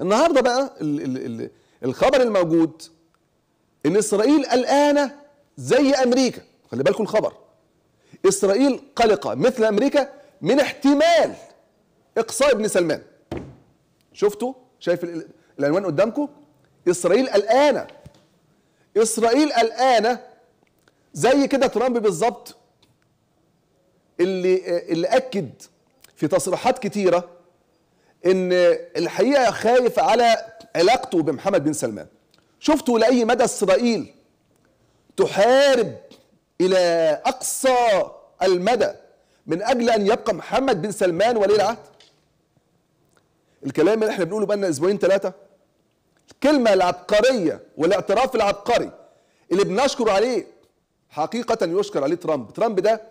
النهارده بقى الخبر الموجود ان اسرائيل قلقانه زي امريكا خلي بالكم الخبر اسرائيل قلقه مثل امريكا من احتمال اقصاء ابن سلمان شفتوا شايف العنوان قدامكم اسرائيل قلقانه اسرائيل قلقانه زي كده ترامب بالظبط اللي اللي اكد في تصريحات كتيره ان الحقيقه خايف على علاقته بمحمد بن سلمان شفتوا لاي مدى اسرائيل تحارب الى اقصى المدى من اجل ان يبقى محمد بن سلمان ولي العهد الكلام اللي احنا بنقوله بقالنا اسبوعين ثلاثه الكلمه العبقريه والاعتراف العبقري اللي بنشكر عليه حقيقه يشكر عليه ترامب ترامب ده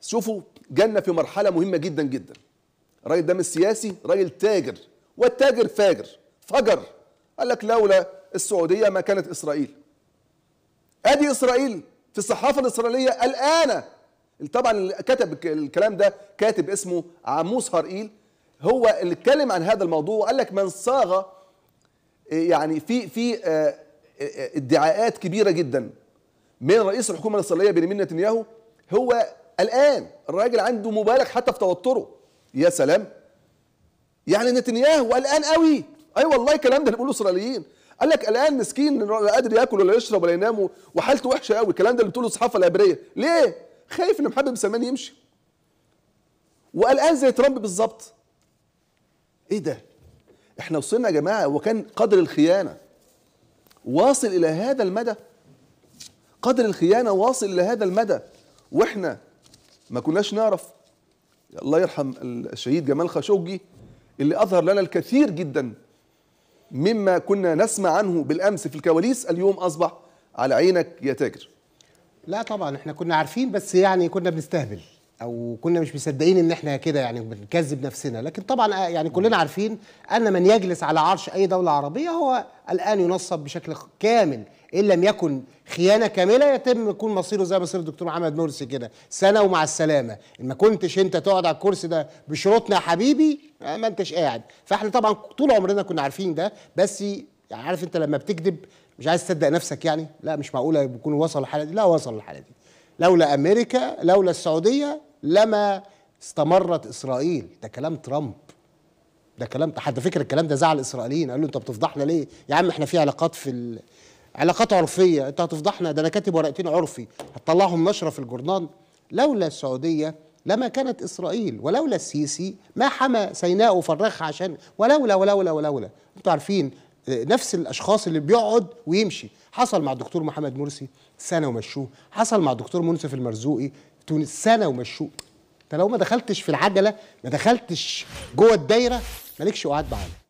شوفوا جنة في مرحله مهمه جدا جدا الراجل ده مش سياسي راجل تاجر والتاجر فاجر فجر قال لك لولا السعوديه ما كانت اسرائيل ادي اسرائيل في الصحافه الاسرائيليه الان طبعا اللي كتب الكلام ده كاتب اسمه عموس هرقيل هو اللي اتكلم عن هذا الموضوع وقال لك من صاغ يعني في في آه، آه، آه، ادعاءات كبيره جدا من رئيس الحكومه الاسرائيليه بنيامين نتنياهو هو الان الراجل عنده مبالغ حتى في توتره يا سلام يعني نتنياهو قلقان قوي اي والله الكلام ده اللي بيقوله الاسرائيليين قال لك قلقان مسكين لا قادر ياكل ولا يشرب ولا ينام وحالته وحشه قوي الكلام ده اللي بتقوله الصحافه العبريه ليه خايف ان محمد سلمان يمشي وقلقان زي ترامب بالظبط ايه ده احنا وصلنا يا جماعه وكان قدر الخيانه واصل الى هذا المدى قدر الخيانه واصل الى هذا المدى واحنا ما كناش نعرف الله يرحم الشهيد جمال خاشقجي اللي اظهر لنا الكثير جدا مما كنا نسمع عنه بالامس في الكواليس اليوم اصبح على عينك يا تاجر لا طبعا احنا كنا عارفين بس يعني كنا بنستهبل او كنا مش مصدقين ان احنا كده يعني بنكذب نفسنا لكن طبعا آه، يعني كلنا عارفين ان من يجلس على عرش اي دوله عربيه هو الان ينصب بشكل كامل ان لم يكن خيانه كامله يتم يكون مصيره زي مصير الدكتور محمد مرسي كده سنه ومع السلامه ان ما كنتش انت تقعد على الكرسي ده بشروطنا يا حبيبي آه، ما انتش قاعد فاحنا طبعا طول عمرنا كنا عارفين ده بس يعني عارف انت لما بتكذب مش عايز تصدق نفسك يعني لا مش معقوله يكون وصل الحاله دي لا وصل الحاله دي لولا امريكا لولا السعوديه لما استمرت اسرائيل ده كلام ترامب ده كلام حتى فكر الكلام ده زعل الاسرائيليين قالوا انت بتفضحنا ليه يا عم احنا في علاقات في ال... علاقات عرفيه انت هتفضحنا ده انا كاتب ورقتين عرفي هتطلعهم نشره في الجورنال لولا السعوديه لما كانت اسرائيل ولولا السيسي ما حمى سيناء وفرخها عشان ولولا ولولا ولولا انتوا عارفين نفس الاشخاص اللي بيقعد ويمشي حصل مع الدكتور محمد مرسي سنه ومشوه حصل مع الدكتور منصف المرزوقي تونس سنه ومشوه انت لو ما دخلتش في العجله ما دخلتش جوه الدايره مالكش قعاد معانا